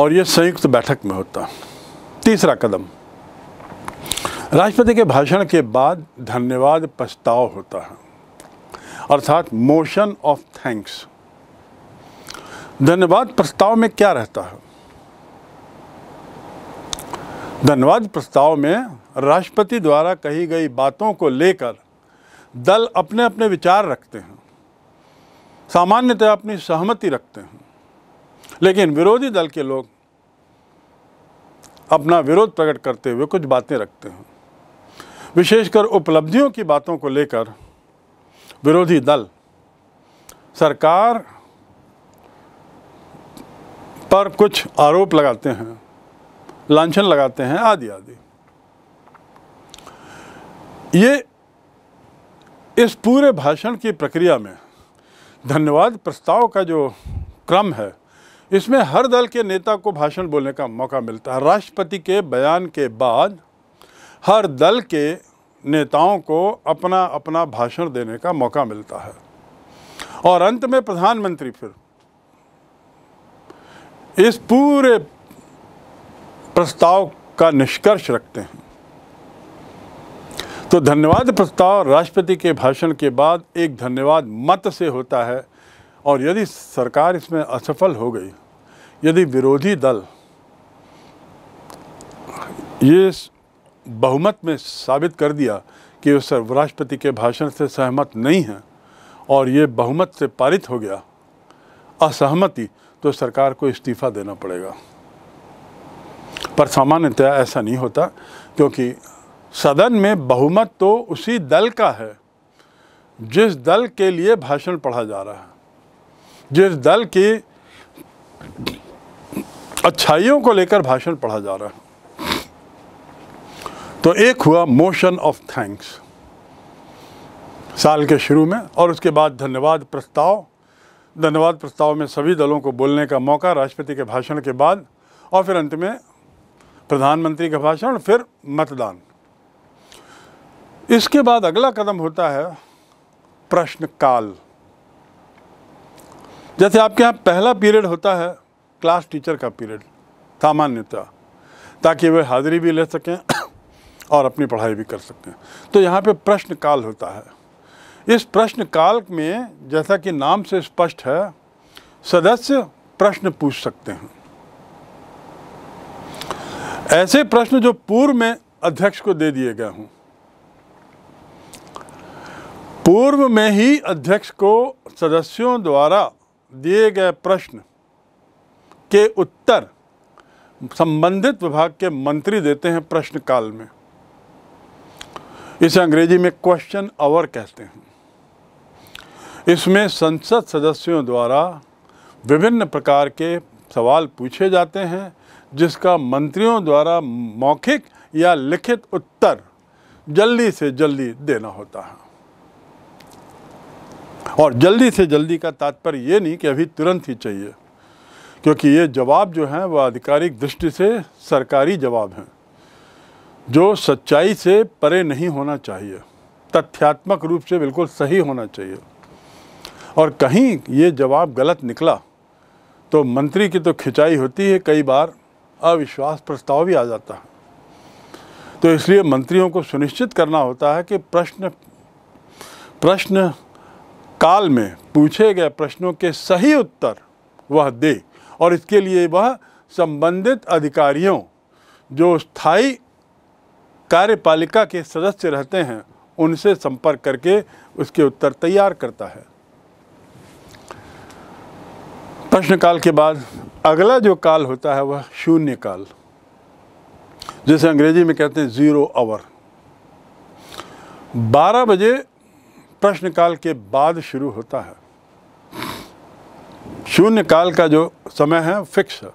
और यह संयुक्त बैठक में होता तीसरा कदम राष्ट्रपति के भाषण के बाद धन्यवाद प्रस्ताव होता है अर्थात मोशन ऑफ थैंक्स धन्यवाद प्रस्ताव में क्या रहता है धन्यवाद प्रस्ताव में राष्ट्रपति द्वारा कही गई बातों को लेकर दल अपने अपने विचार रखते हैं सामान्यतः अपनी सहमति रखते हैं लेकिन विरोधी दल के लोग अपना विरोध प्रकट करते हुए कुछ बातें रखते हैं विशेषकर उपलब्धियों की बातों को लेकर विरोधी दल सरकार पर कुछ आरोप लगाते हैं लांछन लगाते हैं आदि आदि ये इस पूरे भाषण की प्रक्रिया में धन्यवाद प्रस्ताव का जो क्रम है इसमें हर दल के नेता को भाषण बोलने का मौका मिलता है राष्ट्रपति के बयान के बाद हर दल के नेताओं को अपना अपना भाषण देने का मौका मिलता है और अंत में प्रधानमंत्री फिर इस पूरे प्रस्ताव का निष्कर्ष रखते हैं तो धन्यवाद प्रस्ताव राष्ट्रपति के भाषण के बाद एक धन्यवाद मत से होता है और यदि सरकार इसमें असफल हो गई यदि विरोधी दल ये बहुमत में साबित कर दिया कि वो सर्वराष्ट्रपति के भाषण से सहमत नहीं है और ये बहुमत से पारित हो गया असहमति तो सरकार को इस्तीफ़ा देना पड़ेगा पर सामान्यतः ऐसा नहीं होता क्योंकि सदन में बहुमत तो उसी दल का है जिस दल के लिए भाषण पढ़ा जा रहा है जिस दल की अच्छाइयों को लेकर भाषण पढ़ा जा रहा है तो एक हुआ मोशन ऑफ थैंक्स साल के शुरू में और उसके बाद धन्यवाद प्रस्ताव धन्यवाद प्रस्ताव में सभी दलों को बोलने का मौका राष्ट्रपति के भाषण के बाद और फिर अंत में प्रधानमंत्री का भाषण फिर मतदान इसके बाद अगला कदम होता है प्रश्नकाल जैसे आपके यहाँ पहला पीरियड होता है क्लास टीचर का पीरियड सामान्यतः ताकि वे हाजिरी भी ले सकें और अपनी पढ़ाई भी कर सकें तो यहाँ पे प्रश्न काल होता है इस प्रश्न काल में जैसा कि नाम से स्पष्ट है सदस्य प्रश्न पूछ सकते हैं ऐसे प्रश्न जो पूर्व में अध्यक्ष को दे दिए गए हों पूर्व में ही अध्यक्ष को सदस्यों द्वारा दिए गए प्रश्न के उत्तर संबंधित विभाग के मंत्री देते हैं प्रश्नकाल में इसे अंग्रेजी में क्वेश्चन आवर कहते हैं इसमें संसद सदस्यों द्वारा विभिन्न प्रकार के सवाल पूछे जाते हैं जिसका मंत्रियों द्वारा मौखिक या लिखित उत्तर जल्दी से जल्दी देना होता है और जल्दी से जल्दी का तात्पर्य ये नहीं कि अभी तुरंत ही चाहिए क्योंकि ये जवाब जो हैं वह आधिकारिक दृष्टि से सरकारी जवाब हैं जो सच्चाई से परे नहीं होना चाहिए तथ्यात्मक रूप से बिल्कुल सही होना चाहिए और कहीं ये जवाब गलत निकला तो मंत्री की तो खिंचाई होती है कई बार अविश्वास प्रस्ताव भी आ जाता है तो इसलिए मंत्रियों को सुनिश्चित करना होता है कि प्रश्न प्रश्न काल में पूछे गए प्रश्नों के सही उत्तर वह दे और इसके लिए वह संबंधित अधिकारियों जो स्थायी कार्यपालिका के सदस्य रहते हैं उनसे संपर्क करके उसके उत्तर तैयार करता है प्रश्नकाल के बाद अगला जो काल होता है वह शून्य काल जिसे अंग्रेजी में कहते हैं ज़ीरो आवर 12 बजे प्रश्नकाल के बाद शुरू होता है शून्य काल का जो समय है फिक्स है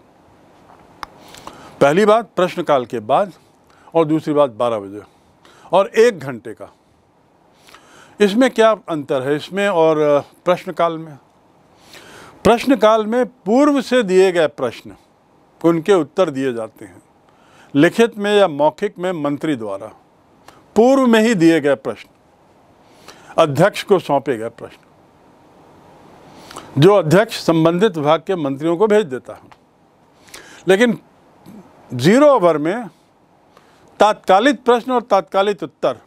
पहली बात प्रश्न काल के बाद और दूसरी बात बारह बजे और एक घंटे का इसमें क्या अंतर है इसमें और प्रश्न काल में प्रश्न काल में पूर्व से दिए गए प्रश्न उनके उत्तर दिए जाते हैं लिखित में या मौखिक में मंत्री द्वारा पूर्व में ही दिए गए प्रश्न अध्यक्ष को सौंपे गए प्रश्न जो अध्यक्ष संबंधित विभाग के मंत्रियों को भेज देता है लेकिन जीरो ओवर में तात्कालिक प्रश्न और तात्कालिक उत्तर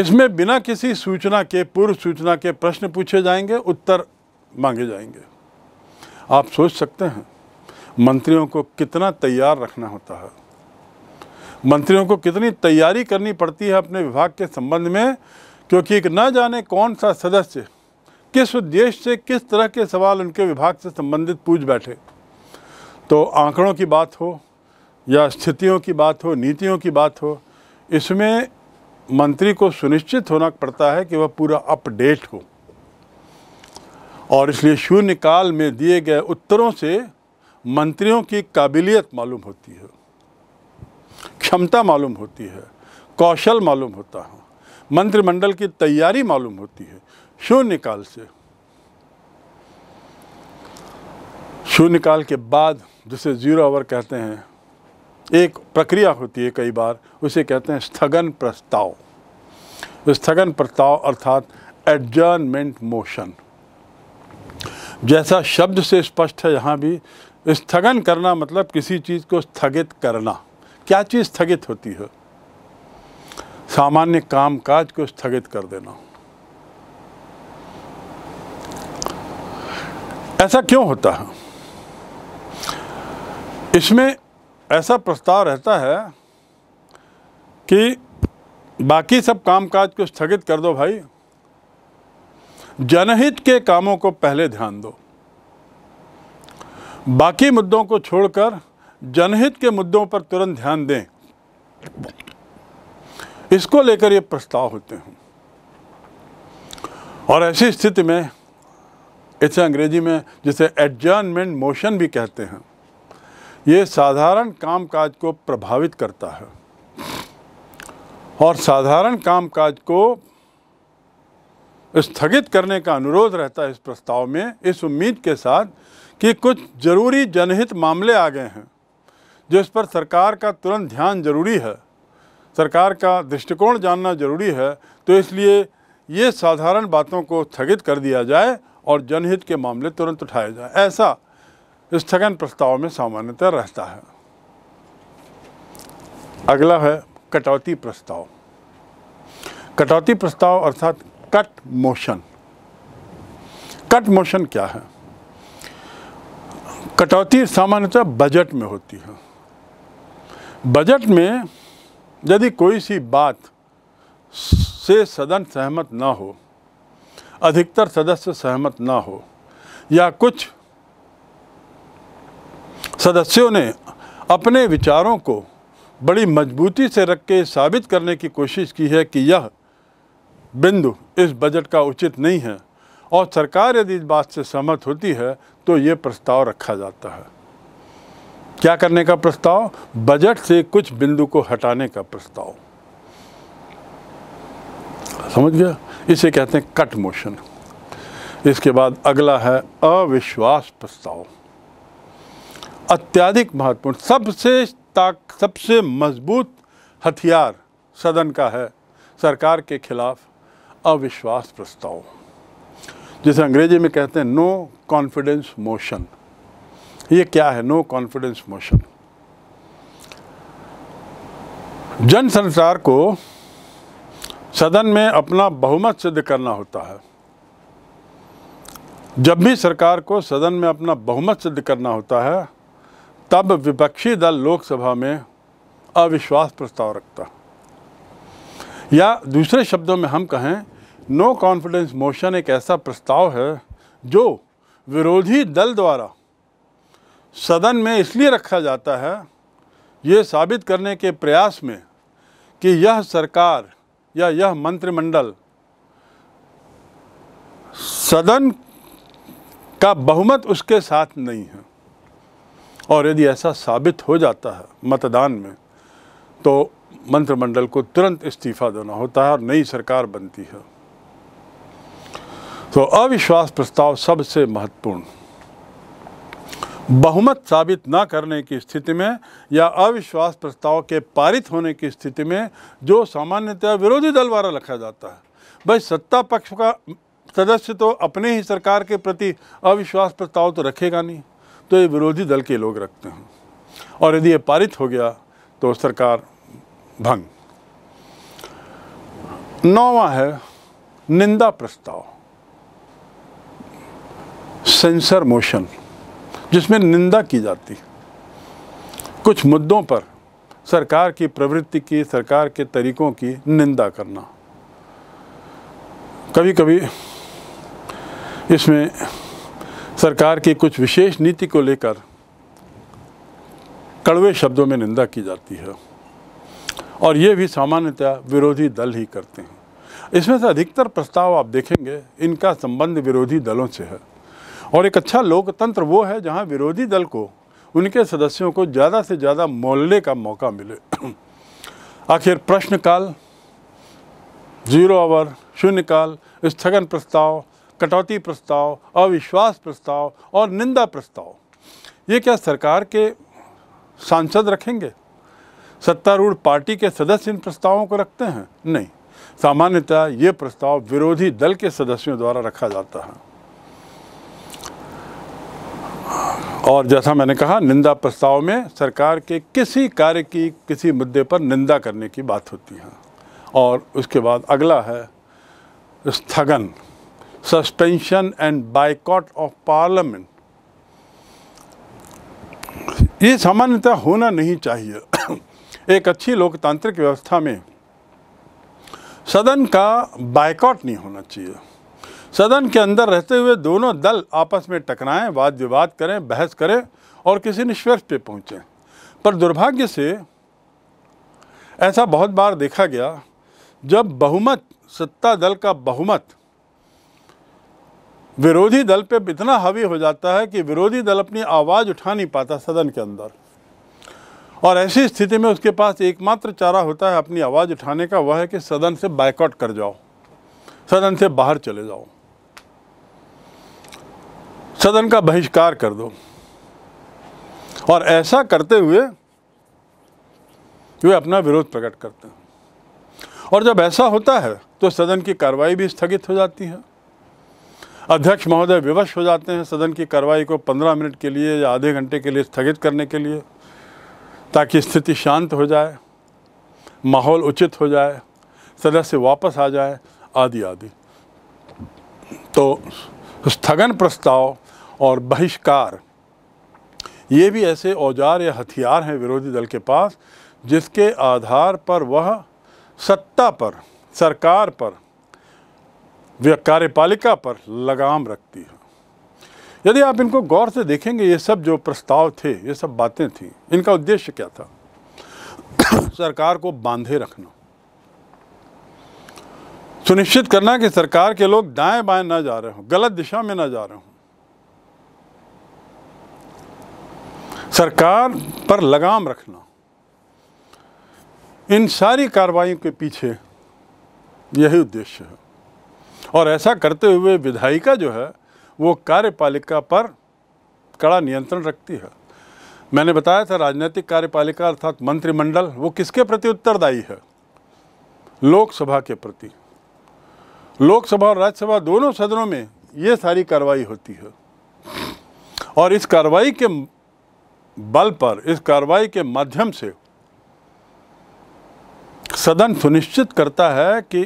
इसमें बिना किसी सूचना के पूर्व सूचना के प्रश्न पूछे जाएंगे उत्तर मांगे जाएंगे आप सोच सकते हैं मंत्रियों को कितना तैयार रखना होता है मंत्रियों को कितनी तैयारी करनी पड़ती है अपने विभाग के संबंध में क्योंकि एक न जाने कौन सा सदस्य किस उद्देश्य से किस तरह के सवाल उनके विभाग से संबंधित पूछ बैठे तो आंकड़ों की बात हो या स्थितियों की बात हो नीतियों की बात हो इसमें मंत्री को सुनिश्चित होना पड़ता है कि वह पूरा अपडेट हो और इसलिए शून्यकाल में दिए गए उत्तरों से मंत्रियों की काबिलियत मालूम होती है क्षमता मालूम होती है कौशल मालूम होता है मंत्रिमंडल की तैयारी मालूम होती है शून्यकाल से शून्यकाल के बाद जिसे जीरो आवर कहते हैं एक प्रक्रिया होती है कई बार उसे कहते हैं स्थगन प्रस्ताव स्थगन प्रस्ताव अर्थात एडजर्नमेंट मोशन जैसा शब्द से स्पष्ट है यहाँ भी स्थगन करना मतलब किसी चीज़ को स्थगित करना क्या चीज़ स्थगित होती है सामान्य कामकाज को स्थगित कर देना ऐसा क्यों होता है इसमें ऐसा प्रस्ताव रहता है कि बाकी सब कामकाज को स्थगित कर दो भाई जनहित के कामों को पहले ध्यान दो बाकी मुद्दों को छोड़कर जनहित के मुद्दों पर तुरंत ध्यान दें इसको लेकर ये प्रस्ताव होते हैं और ऐसी स्थिति में इसे अंग्रेजी में जिसे एडजर्नमेंट मोशन भी कहते हैं ये साधारण कामकाज को प्रभावित करता है और साधारण कामकाज को स्थगित करने का अनुरोध रहता है इस प्रस्ताव में इस उम्मीद के साथ कि कुछ जरूरी जनहित मामले आ गए हैं जिस पर सरकार का तुरंत ध्यान जरूरी है सरकार का दृष्टिकोण जानना जरूरी है तो इसलिए ये साधारण बातों को स्थगित कर दिया जाए और जनहित के मामले तुरंत उठाए जाए ऐसा स्थगन प्रस्ताव में सामान्यतः रहता है अगला है कटौती प्रस्ताव कटौती प्रस्ताव अर्थात कट मोशन कट मोशन क्या है कटौती सामान्यतः बजट में होती है बजट में यदि कोई सी बात से सदन सहमत ना हो अधिकतर सदस्य सहमत ना हो या कुछ सदस्यों ने अपने विचारों को बड़ी मजबूती से रख के साबित करने की कोशिश की है कि यह बिंदु इस बजट का उचित नहीं है और सरकार यदि इस बात से सहमत होती है तो ये प्रस्ताव रखा जाता है क्या करने का प्रस्ताव बजट से कुछ बिंदु को हटाने का प्रस्ताव समझ गया इसे कहते हैं कट मोशन इसके बाद अगला है अविश्वास प्रस्ताव अत्याधिक महत्वपूर्ण सबसे ताक सबसे मजबूत हथियार सदन का है सरकार के खिलाफ अविश्वास प्रस्ताव जिसे अंग्रेजी में कहते हैं नो कॉन्फिडेंस मोशन ये क्या है नो कॉन्फिडेंस मोशन जन संसार को सदन में अपना बहुमत सिद्ध करना होता है जब भी सरकार को सदन में अपना बहुमत सिद्ध करना होता है तब विपक्षी दल लोकसभा में अविश्वास प्रस्ताव रखता या दूसरे शब्दों में हम कहें नो कॉन्फिडेंस मोशन एक ऐसा प्रस्ताव है जो विरोधी दल द्वारा सदन में इसलिए रखा जाता है ये साबित करने के प्रयास में कि यह सरकार या यह मंत्रिमंडल सदन का बहुमत उसके साथ नहीं है और यदि ऐसा साबित हो जाता है मतदान में तो मंत्रिमंडल को तुरंत इस्तीफा देना होता है और नई सरकार बनती है तो अविश्वास प्रस्ताव सबसे महत्वपूर्ण बहुमत साबित ना करने की स्थिति में या अविश्वास प्रस्ताव के पारित होने की स्थिति में जो सामान्यतः विरोधी दल द्वारा रखा जाता है भाई सत्ता पक्ष का सदस्य तो अपने ही सरकार के प्रति अविश्वास प्रस्ताव तो रखेगा नहीं तो ये विरोधी दल के लोग रखते हैं और यदि ये पारित हो गया तो सरकार भंग नौवा है निंदा प्रस्ताव सेंसर मोशन जिसमें निंदा की जाती कुछ मुद्दों पर सरकार की प्रवृत्ति की सरकार के तरीकों की निंदा करना कभी कभी इसमें सरकार की कुछ विशेष नीति को लेकर कड़वे शब्दों में निंदा की जाती है और ये भी सामान्यतः विरोधी दल ही करते हैं इसमें से अधिकतर प्रस्ताव आप देखेंगे इनका संबंध विरोधी दलों से है और एक अच्छा लोकतंत्र वो है जहाँ विरोधी दल को उनके सदस्यों को ज़्यादा से ज़्यादा मोलने का मौका मिले आखिर प्रश्नकाल जीरो आवर शून्यकाल स्थगन प्रस्ताव कटौती प्रस्ताव अविश्वास प्रस्ताव और निंदा प्रस्ताव ये क्या सरकार के सांसद रखेंगे सत्तारूढ़ पार्टी के सदस्य इन प्रस्तावों को रखते हैं नहीं सामान्यतः ये प्रस्ताव विरोधी दल के सदस्यों द्वारा रखा जाता है और जैसा मैंने कहा निंदा प्रस्ताव में सरकार के किसी कार्य की किसी मुद्दे पर निंदा करने की बात होती है और उसके बाद अगला है स्थगन suspension and boycott of parliament ये सामान्यतः होना नहीं चाहिए एक अच्छी लोकतांत्रिक व्यवस्था में सदन का बाइकॉट नहीं होना चाहिए सदन के अंदर रहते हुए दोनों दल आपस में टकराएं वाद विवाद करें बहस करें और किसी निष्कर्ष पे पहुँचें पर दुर्भाग्य से ऐसा बहुत बार देखा गया जब बहुमत सत्ता दल का बहुमत विरोधी दल पे इतना हावी हो जाता है कि विरोधी दल अपनी आवाज़ उठा नहीं पाता सदन के अंदर और ऐसी स्थिति में उसके पास एकमात्र चारा होता है अपनी आवाज़ उठाने का वह है कि सदन से बाइकआउट कर जाओ सदन से बाहर चले जाओ सदन का बहिष्कार कर दो और ऐसा करते हुए वे अपना विरोध प्रकट करते हैं और जब ऐसा होता है तो सदन की कार्रवाई भी स्थगित हो जाती है अध्यक्ष महोदय विवश हो जाते हैं सदन की कार्रवाई को पंद्रह मिनट के लिए या आधे घंटे के लिए स्थगित करने के लिए ताकि स्थिति शांत हो जाए माहौल उचित हो जाए सदस्य वापस आ जाए आदि आदि तो स्थगन प्रस्ताव और बहिष्कार ये भी ऐसे औजार या हथियार हैं विरोधी दल के पास जिसके आधार पर वह सत्ता पर सरकार पर कार्यपालिका पर लगाम रखती है यदि आप इनको गौर से देखेंगे ये सब जो प्रस्ताव थे ये सब बातें थी इनका उद्देश्य क्या था सरकार को बांधे रखना सुनिश्चित करना कि सरकार के लोग दाएं बाएं ना जा रहे हों गलत दिशा में ना जा रहे हों सरकार पर लगाम रखना इन सारी कार्रवाइयों के पीछे यही उद्देश्य है और ऐसा करते हुए विधायिका जो है वो कार्यपालिका पर कड़ा नियंत्रण रखती है मैंने बताया था राजनीतिक कार्यपालिका अर्थात मंत्रिमंडल वो किसके प्रति उत्तरदायी है लोकसभा के प्रति लोकसभा और राज्यसभा दोनों सदनों में ये सारी कार्रवाई होती है और इस कार्रवाई के बल पर इस कार्रवाई के माध्यम से सदन सुनिश्चित करता है कि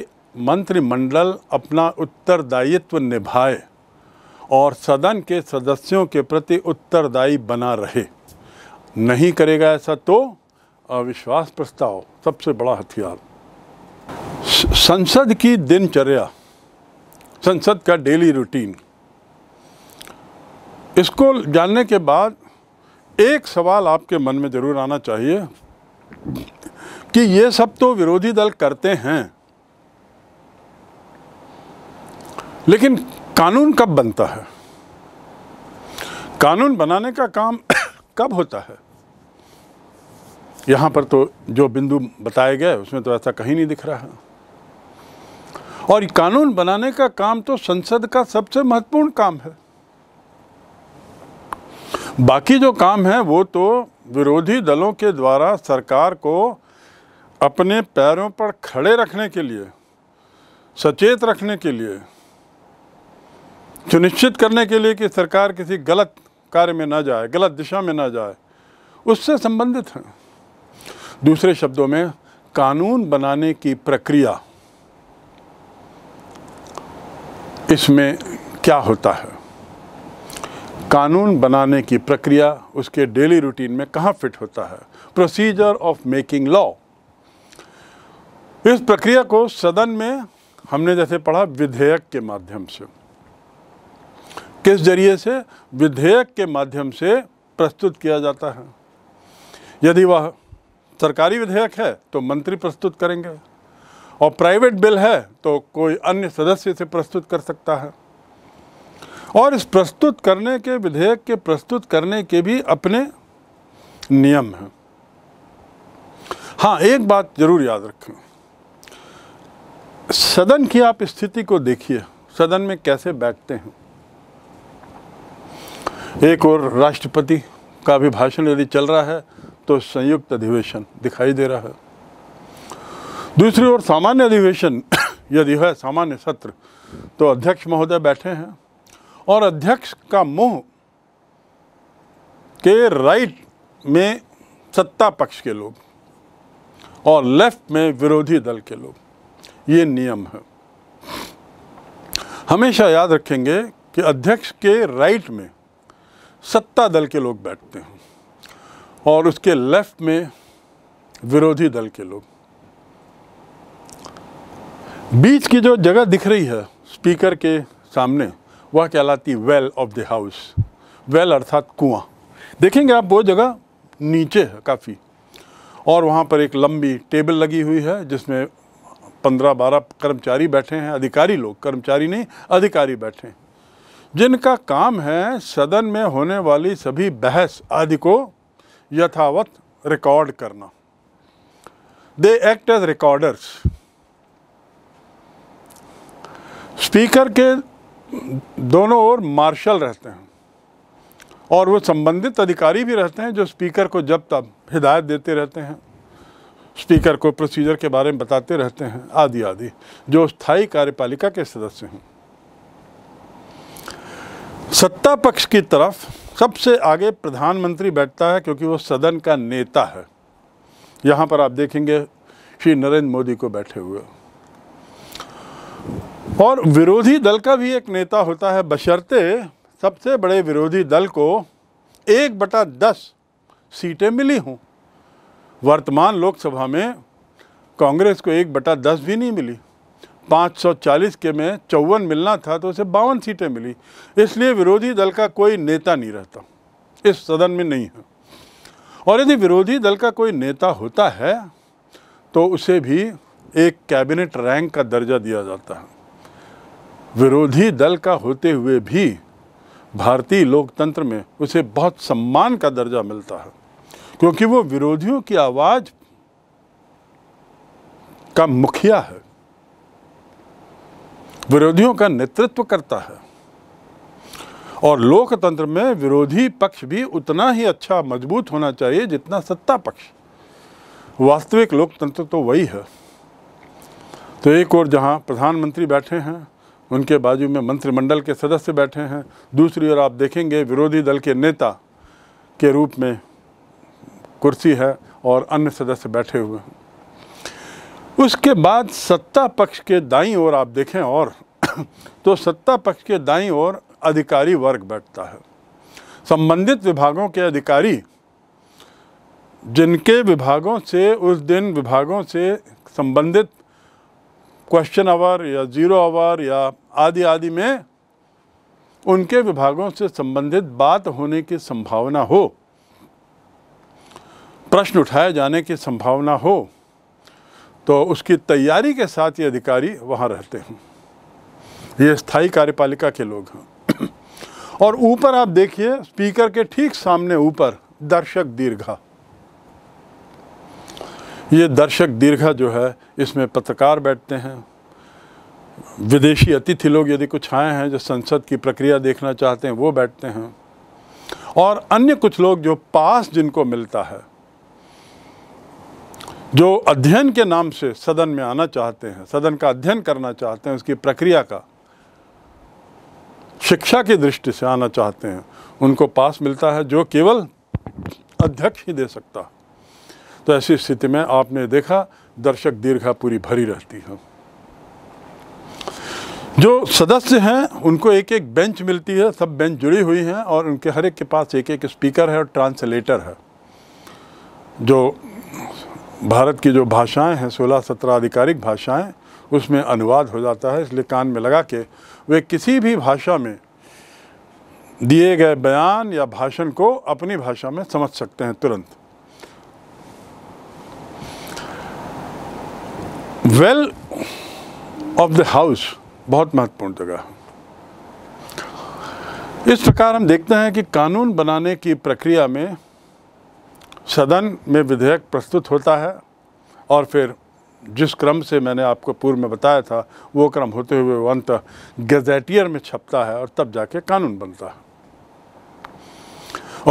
मंत्रिमंडल अपना उत्तरदायित्व निभाए और सदन के सदस्यों के प्रति उत्तरदायी बना रहे नहीं करेगा ऐसा तो अविश्वास प्रस्ताव सबसे बड़ा हथियार संसद की दिनचर्या संसद का डेली रूटीन इसको जानने के बाद एक सवाल आपके मन में ज़रूर आना चाहिए कि ये सब तो विरोधी दल करते हैं लेकिन कानून कब बनता है कानून बनाने का काम कब होता है यहां पर तो जो बिंदु बताए गए उसमें तो ऐसा कहीं नहीं दिख रहा है और कानून बनाने का काम तो संसद का सबसे महत्वपूर्ण काम है बाकी जो काम है वो तो विरोधी दलों के द्वारा सरकार को अपने पैरों पर खड़े रखने के लिए सचेत रखने के लिए सुनिश्चित करने के लिए कि सरकार किसी गलत कार्य में ना जाए गलत दिशा में ना जाए उससे संबंधित हैं दूसरे शब्दों में कानून बनाने की प्रक्रिया इसमें क्या होता है कानून बनाने की प्रक्रिया उसके डेली रूटीन में कहाँ फिट होता है प्रोसीजर ऑफ मेकिंग लॉ इस प्रक्रिया को सदन में हमने जैसे पढ़ा विधेयक के माध्यम से किस जरिए से विधेयक के माध्यम से प्रस्तुत किया जाता है यदि वह सरकारी विधेयक है तो मंत्री प्रस्तुत करेंगे और प्राइवेट बिल है तो कोई अन्य सदस्य से प्रस्तुत कर सकता है और इस प्रस्तुत करने के विधेयक के प्रस्तुत करने के भी अपने नियम हैं हाँ एक बात जरूर याद रखें सदन की आप स्थिति को देखिए सदन में कैसे बैठते हैं एक और राष्ट्रपति का भी भाषण यदि चल रहा है तो संयुक्त अधिवेशन दिखाई दे रहा है दूसरी ओर सामान्य अधिवेशन यदि है सामान्य सत्र तो अध्यक्ष महोदय बैठे हैं और अध्यक्ष का मोह के राइट में सत्ता पक्ष के लोग और लेफ्ट में विरोधी दल के लोग ये नियम है हमेशा याद रखेंगे कि अध्यक्ष के राइट में सत्ता दल के लोग बैठते हैं और उसके लेफ्ट में विरोधी दल के लोग बीच की जो जगह दिख रही है स्पीकर के सामने वह कहलाती well of the house well अर्थात कुआं देखेंगे आप वो जगह नीचे है काफ़ी और वहाँ पर एक लंबी टेबल लगी हुई है जिसमें पंद्रह बारह कर्मचारी बैठे हैं अधिकारी लोग कर्मचारी नहीं अधिकारी बैठे हैं जिनका काम है सदन में होने वाली सभी बहस आदि को यथावत रिकॉर्ड करना they act as recorders speaker के दोनों ओर मार्शल रहते हैं और वो संबंधित अधिकारी भी रहते हैं जो स्पीकर को जब तब हिदायत देते रहते हैं स्पीकर को प्रोसीजर के बारे में बताते रहते हैं आदि आदि जो स्थायी कार्यपालिका के सदस्य हैं सत्ता पक्ष की तरफ सबसे आगे प्रधानमंत्री बैठता है क्योंकि वो सदन का नेता है यहाँ पर आप देखेंगे श्री नरेंद्र मोदी को बैठे हुए और विरोधी दल का भी एक नेता होता है बशर्ते सबसे बड़े विरोधी दल को एक बटा दस सीटें मिली हों वर्तमान लोकसभा में कांग्रेस को एक बटा दस भी नहीं मिली 540 के में चौवन मिलना था तो उसे बावन सीटें मिली इसलिए विरोधी दल का कोई नेता नहीं रहता इस सदन में नहीं है और यदि विरोधी दल का कोई नेता होता है तो उसे भी एक कैबिनेट रैंक का दर्जा दिया जाता है विरोधी दल का होते हुए भी भारतीय लोकतंत्र में उसे बहुत सम्मान का दर्जा मिलता है क्योंकि वो विरोधियों की आवाज़ का मुखिया है विरोधियों का नेतृत्व करता है और लोकतंत्र में विरोधी पक्ष भी उतना ही अच्छा मजबूत होना चाहिए जितना सत्ता पक्ष वास्तविक लोकतंत्र तो वही है तो एक और जहाँ प्रधानमंत्री बैठे हैं उनके बाजू में मंत्रिमंडल के सदस्य बैठे हैं दूसरी ओर आप देखेंगे विरोधी दल के नेता के रूप में कुर्सी है और अन्य सदस्य बैठे हुए हैं उसके बाद सत्ता पक्ष के दाई ओर आप देखें और तो सत्ता पक्ष के दाई ओर अधिकारी वर्ग बैठता है संबंधित विभागों के अधिकारी जिनके विभागों से उस दिन विभागों से संबंधित क्वेश्चन आवर या ज़ीरो आवर या आदि आदि में उनके विभागों से संबंधित बात होने की संभावना हो प्रश्न उठाए जाने की संभावना हो तो उसकी तैयारी के साथ ये अधिकारी वहाँ रहते हैं ये स्थायी कार्यपालिका के लोग हैं और ऊपर आप देखिए स्पीकर के ठीक सामने ऊपर दर्शक दीर्घा ये दर्शक दीर्घा जो है इसमें पत्रकार बैठते हैं विदेशी अतिथि लोग यदि कुछ आए हैं जो संसद की प्रक्रिया देखना चाहते हैं वो बैठते हैं और अन्य कुछ लोग जो पास जिनको मिलता है जो अध्ययन के नाम से सदन में आना चाहते हैं सदन का अध्ययन करना चाहते हैं उसकी प्रक्रिया का शिक्षा की दृष्टि से आना चाहते हैं उनको पास मिलता है जो केवल अध्यक्ष ही दे सकता है तो ऐसी स्थिति में आपने देखा दर्शक दीर्घा पूरी भरी रहती है जो सदस्य हैं उनको एक एक बेंच मिलती है सब बेंच जुड़ी हुई हैं और उनके हर एक के पास एक एक स्पीकर है और ट्रांसलेटर है जो भारत की जो भाषाएं हैं सोलह सत्रह आधिकारिक भाषाएं उसमें अनुवाद हो जाता है इसलिए कान में लगा के वे किसी भी भाषा में दिए गए बयान या भाषण को अपनी भाषा में समझ सकते हैं तुरंत वेल ऑफ द हाउस बहुत महत्वपूर्ण जगह इस प्रकार हम देखते हैं कि कानून बनाने की प्रक्रिया में सदन में विधेयक प्रस्तुत होता है और फिर जिस क्रम से मैंने आपको पूर्व में बताया था वो क्रम होते हुए वो अंत गजेटियर में छपता है और तब जाके कानून बनता है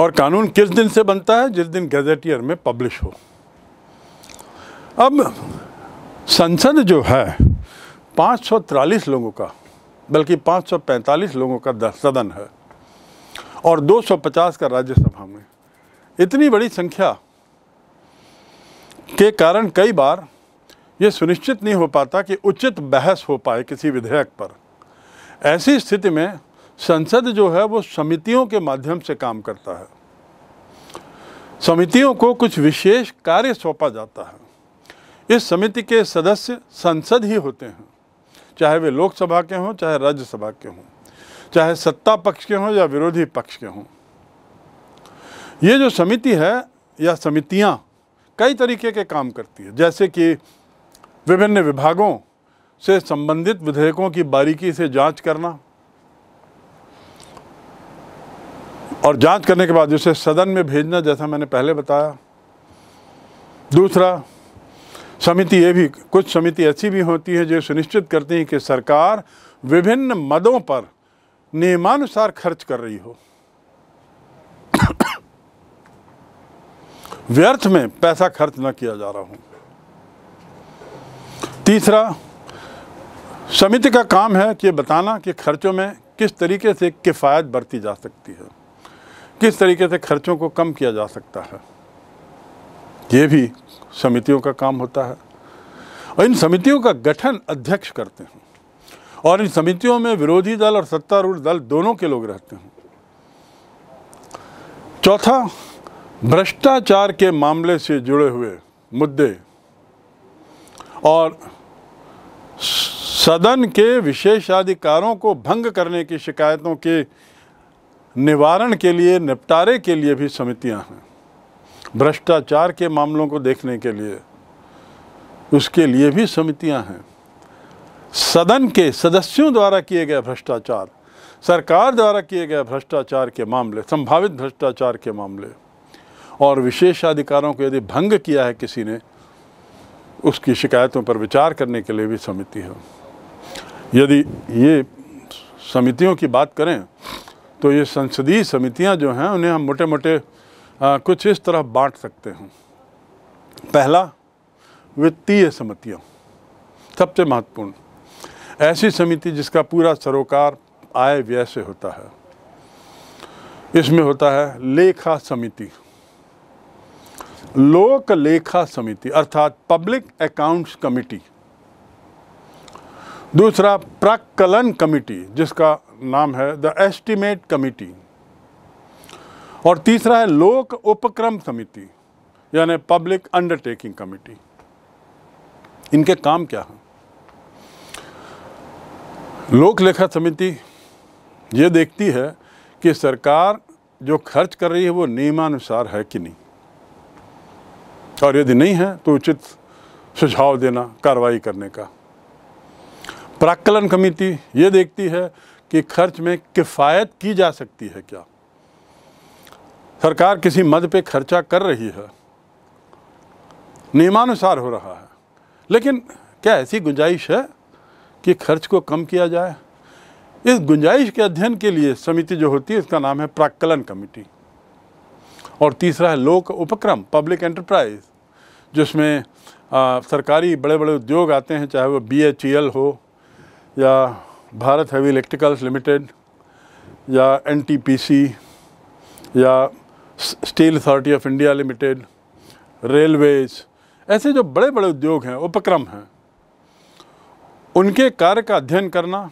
और कानून किस दिन से बनता है जिस दिन गजेटियर में पब्लिश हो अब संसद जो है 543 लोगों का बल्कि 545 लोगों का सदन है और 250 का राज्यसभा में इतनी बड़ी संख्या के कारण कई बार ये सुनिश्चित नहीं हो पाता कि उचित बहस हो पाए किसी विधेयक पर ऐसी स्थिति में संसद जो है वो समितियों के माध्यम से काम करता है समितियों को कुछ विशेष कार्य सौंपा जाता है इस समिति के सदस्य संसद ही होते हैं चाहे वे लोकसभा के हों चाहे राज्यसभा के हों चाहे सत्ता पक्ष के हों या विरोधी पक्ष के हों ये जो समिति है या समितियाँ कई तरीके के काम करती है जैसे कि विभिन्न विभागों से संबंधित विधेयकों की बारीकी से जांच करना और जांच करने के बाद उसे सदन में भेजना जैसा मैंने पहले बताया दूसरा समिति ये भी कुछ समिति ऐसी भी होती है जो सुनिश्चित करती हैं कि सरकार विभिन्न मदों पर नियमानुसार खर्च कर रही हो व्यर्थ में पैसा खर्च न किया जा रहा हो तीसरा समिति का काम है कि बताना कि खर्चों में किस तरीके से किफ़ायत बरती जा सकती है किस तरीके से खर्चों को कम किया जा सकता है ये भी समितियों का काम होता है और इन समितियों का गठन अध्यक्ष करते हैं और इन समितियों में विरोधी दल और सत्तारूढ़ दल दोनों के लोग रहते हैं चौथा भ्रष्टाचार के मामले से जुड़े हुए मुद्दे और सदन के विशेषाधिकारों को भंग करने की शिकायतों के निवारण के लिए निपटारे के लिए भी समितियां हैं भ्रष्टाचार के मामलों को देखने के लिए उसके लिए भी समितियां हैं सदन के सदस्यों द्वारा किए गए भ्रष्टाचार सरकार द्वारा किए गए भ्रष्टाचार के मामले संभावित भ्रष्टाचार के मामले और विशेषाधिकारों को यदि भंग किया है किसी ने उसकी शिकायतों पर विचार करने के लिए भी समिति है यदि ये समितियों की बात करें तो ये संसदीय समितियां जो हैं उन्हें हम मोटे मोटे आ, कुछ इस तरह बांट सकते हैं पहला वित्तीय समितियाँ सबसे महत्वपूर्ण ऐसी समिति जिसका पूरा सरोकार आय व्यय से होता है इसमें होता है लेखा समिति लोक लेखा समिति अर्थात पब्लिक अकाउंट्स कमिटी दूसरा प्रकलन कमिटी जिसका नाम है द एस्टिमेट कमिटी और तीसरा है लोक उपक्रम समिति यानी पब्लिक अंडरटेकिंग कमिटी इनके काम क्या है लोक लेखा समिति ये देखती है कि सरकार जो खर्च कर रही है वो नियमानुसार है कि नहीं और यदि नहीं है तो उचित सुझाव देना कार्रवाई करने का प्राकलन कमेटी ये देखती है कि खर्च में किफ़ायत की जा सकती है क्या सरकार किसी मद पे खर्चा कर रही है नियमानुसार हो रहा है लेकिन क्या ऐसी गुंजाइश है कि खर्च को कम किया जाए इस गुंजाइश के अध्ययन के लिए समिति जो होती है उसका नाम है प्राक्कलन कमेटी और तीसरा है लोक उपक्रम पब्लिक एंटरप्राइज जिसमें सरकारी बड़े बड़े उद्योग आते हैं चाहे वो बी एच ई एल हो या भारत हैवी इलेक्ट्रिकल्स लिमिटेड या एन टी पी सी या steel authority of India limited railways ऐसे जो बड़े बड़े उद्योग हैं उपक्रम हैं उनके कार्य का अध्ययन करना